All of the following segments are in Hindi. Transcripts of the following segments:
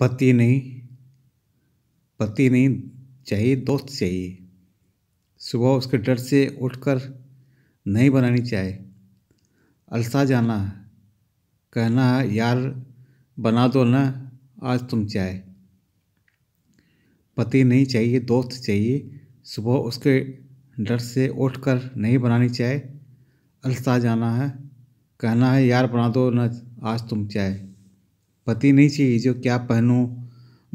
पति नहीं पति नहीं चाहिए दोस्त चाहिए सुबह उसके डर से उठकर नहीं बनानी चाहिए अलसा जाना कहना यार बना दो ना आज तुम चाहे पति नहीं चाहिए दोस्त चाहिए सुबह उसके डर से उठकर नहीं बनानी चाहे अलसा जाना है कहना है यार बना दो ना आज तुम चाय पति नहीं चाहिए जो क्या पहनूं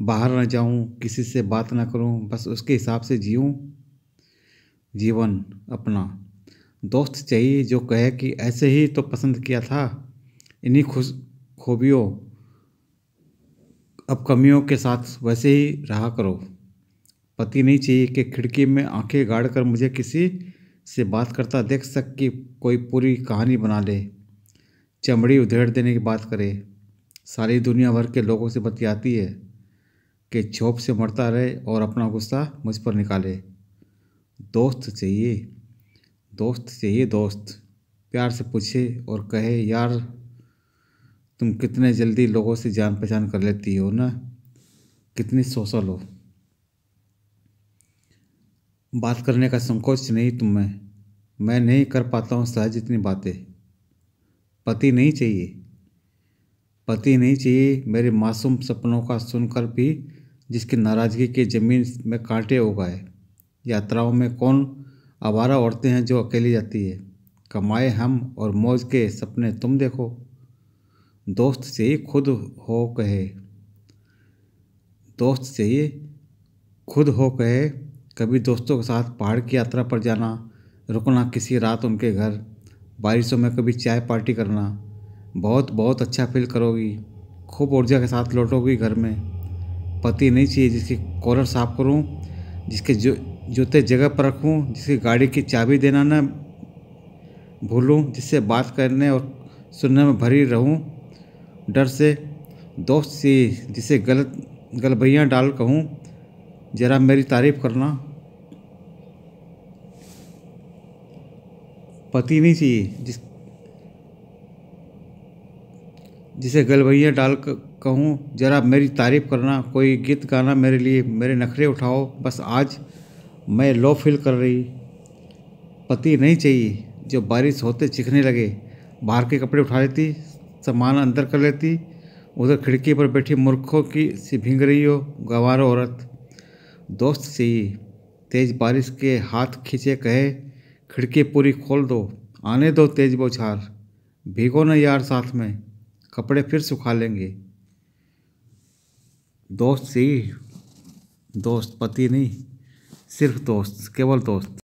बाहर न जाऊं किसी से बात ना करूं बस उसके हिसाब से जीऊं जीवन अपना दोस्त चाहिए जो कहे कि ऐसे ही तो पसंद किया था इन्हीं खुश खूबियों अब कमियों के साथ वैसे ही रहा करो पति नहीं चाहिए कि खिड़की में आंखें गाड़ कर मुझे किसी से बात करता देख सक कि कोई पूरी कहानी बना ले चमड़ी उधेड़ देने की बात करे सारी दुनिया भर के लोगों से बतियाती है कि छोप से मरता रहे और अपना गुस्सा मुझ पर निकाले दोस्त चाहिए दोस्त चाहिए दोस्त प्यार से पूछे और कहे यार तुम कितने जल्दी लोगों से जान पहचान कर लेती हो ना कितनी सोशल हो बात करने का संकोच नहीं तुम मैं मैं नहीं कर पाता हूँ सहज इतनी बातें पति नहीं चाहिए पति नहीं चाहिए मेरे मासूम सपनों का सुनकर भी जिसकी नाराज़गी के ज़मीन में कांटे उगाए यात्राओं में कौन आवारा औरतें हैं जो अकेली जाती है कमाए हम और मौज के सपने तुम देखो दोस्त से ही खुद हो कहे दोस्त से ही खुद हो कहे कभी दोस्तों के साथ पहाड़ की यात्रा पर जाना रुकना किसी रात उनके घर बारिशों में कभी चाय पार्टी करना बहुत बहुत अच्छा फील करोगी खूब ऊर्जा के साथ लौटोगी घर में पति नहीं चाहिए जिसकी कॉलर साफ करूँ जिसके जो जूते जगह पर रखूँ जिसकी गाड़ी की चाबी देना ना भूलूँ जिससे बात करने और सुनने में भरी रहूँ डर से दोस्त से जिसे गलत गलबैयाँ डाल कहूँ ज़रा मेरी तारीफ़ करना पति नहीं चाहिए जिस जिसे गलबैया डाल कहूँ जरा मेरी तारीफ करना कोई गीत गाना मेरे लिए मेरे नखरे उठाओ बस आज मैं लो फील कर रही पति नहीं चाहिए जो बारिश होते चिखने लगे बाहर के कपड़े उठा लेती सामान अंदर कर लेती उधर खिड़की पर बैठी मूर्खों की सी भींग रही हो गवार औरत दोस्त सही तेज़ बारिश के हाथ खींचे कहे खिड़की पूरी खोल दो आने दो तेज़ बौछार भीगो ना यार साथ में कपड़े फिर सुखा लेंगे दोस्त ही दोस्त पति नहीं सिर्फ दोस्त केवल दोस्त